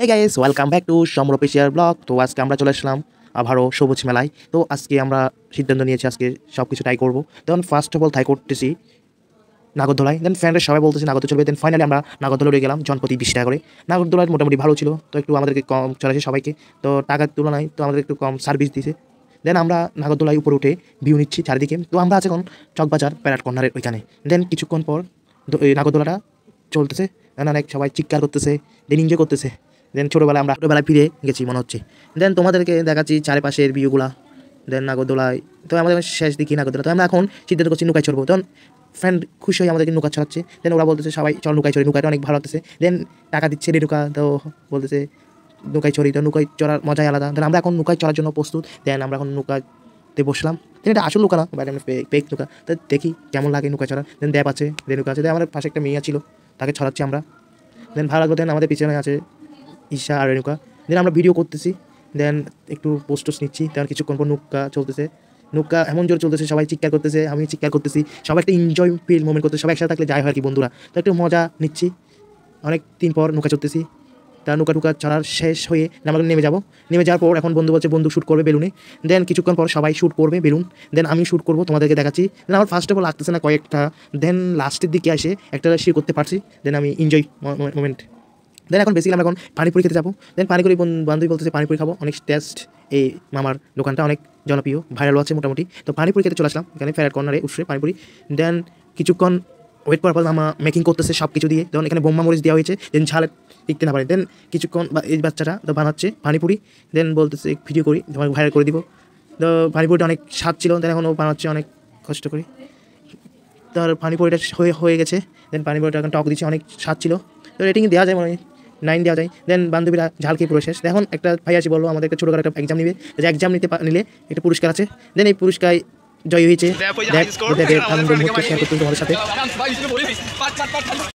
এই guys welcome back to সমরপেশিয়ার blog তো আজকে আমরা চলে আসলাম আবারও সবুজ মেলায় তো আজকে আমরা সিদ্ধান্ত নিয়েছি আজকে সব কিছু ট্রাই করবো দেখুন ফার্স্ট অফ অল ট্রাই করতেছি নাগরদোলায় দেন ফ্রেন্ডরা সবাই বলতেছি নাগর চলবে দেন ফাইনালি আমরা নাগরদোলা রয়ে গেলাম জনপ্রতি বিশ টাকা করে নাগরদোলায় মোটামুটি ভালো ছিল তো একটু আমাদেরকে কম চলেছে সবাইকে তো টাকার তুলনায় তো আমাদের একটু কম সার্ভিস দিয়েছে দেন আমরা নাগরদোলায় উপরে উঠে ভিউ নিচ্ছি চারিদিকে তো আমরা আছে এখন চকবাজার প্যারাট কর্নারের ওইখানে দেন কিছুক্ষণ পর নাগরদোলাটা চলতেছে অনেক সবাই চিৎকার করতেছে দেন এনজয় করতেছে দেন ছোটোবেলায় আমরা ছোটোবেলায় ফিরে গেছি মনে হচ্ছে দেন তোমাদেরকে দেখাচ্ছি চারিপাশের ভিউগুলা দেন নাগরদোলায় তো আমাদের শেষ দিকে নাগরদোলা তো আমরা এখন সিদ্ধান্ত করছি নৌকায় চড়বো তখন ফ্রেন্ড খুশি হয়ে আমাদেরকে নৌকা ছড়াচ্ছে দেন ওরা বলতেছে সবাই চল নৌকায় চড়ি নৌকাটা অনেক ভালো লাগতেছে দেন টাকা দিচ্ছে রে নৌকা তো বলতেছে নৌকায় চড়ি তো নৌকায় চড়ার মজাই আলাদা দেন আমরা এখন নৌকায় চড়ার জন্য প্রস্তুত দেন আমরা এখন নৌকাতে বসলাম দেন এটা আসল নৌকা না বাইরে আমরা পেক নৌকা তো দেখি কেমন লাগে নৌকা চড়া দেন দ্যাপ আছে দেন নৌকা আছে দেন আমাদের পাশে একটা মেয়ে ছিল তাকে ছড়াচ্ছি আমরা দেন ভালো লাগলো দেন আমাদের পিছনে আছে ঈশা আর রেণুকা দেন আমরা ভিডিও করতেছি দেন একটু পোস্ট নিচ্ছি তার কিছুক্ষণ পর নুক্কা চলতেছে নৌকা এমন জোরে চলতেছে সবাই চিৎকার করতেছে আমি চিৎকার করতেছি সবাই একটা এনজয় ফিল মোমেন্ট করতেছে সবাই একসাথে থাকলে যাই হয় আর কি বন্ধুরা তো একটু মজা নিচ্ছি অনেক দিন পর নৌকা চলতেছি তা নৌকা টুকা চড়ার শেষ হয়ে আমাকে নেমে যাব নেমে যাওয়ার পর এখন বন্ধু বলছে বন্ধু শ্যুট করবে বেলুনে দেন কিছুক্ষণ পর সবাই শ্যুট করবে বেলুন দেন আমি শ্যুট করবো তোমাদেরকে দেখাচ্ছি দেন আমার ফার্স্ট অফ অল লাগতেছে না কয়েকটা দেন লাস্টের দিকে এসে একটা শি করতে পারছি দেন আমি এনজয় মোমেন্ট দেন এখন বেসিক্যালি আমরা এখন পানিপুরি খেতে যাবো দেন পানিপুরি বান্ধবী বলতেছে পানিপুরি খাবো অনেক টেস্ট এই মামার দোকানটা অনেক জনপ্রিয় ভাইরাল আছে মোটামুটি তো পানিপুরি খেতে চলে আসলাম এখানে ফেরার কর্নারে উৎসরে পানিপুরি দেন কিছুক্ষণ ওয়েট করার পর মামা মেকিং করতেছে সব কিছু দিয়ে ধরুন এখানে বোম্বা মরিচ দেওয়া হয়েছে দেন ঝাল টিকতে না পারে দেন কিছুক্ষণ এই বাচ্চাটা তো বানাচ্ছে পানিপুরি দেন বলতেছে ভিডিও করি তোমাকে ভাইরাল করে দিব তো পানিপুরিটা অনেক স্বাদ ছিল দেন এখন ও বানাচ্ছে অনেক কষ্ট করে তার পানিপুরিটা হয়ে হয়ে গেছে দেন পানিপুরিটা এখন টক দিচ্ছে অনেক স্বাদ ছিল তো রেটিং দেওয়া যায় মনে হয় নাইন দেওয়া যায় দেন বান্ধবীরা ঝালকি প্রসেস এখন একটা ভাই আসি বললো আমাদের একটা ছোটো একটা এক্সাম নিবে যে এক্সাম নিতে নিলে একটা পুরস্কার আছে দেন এই পুরস্কার জয় হয়েছে দেখ আনন্দ মুহূর্ত শেয়ার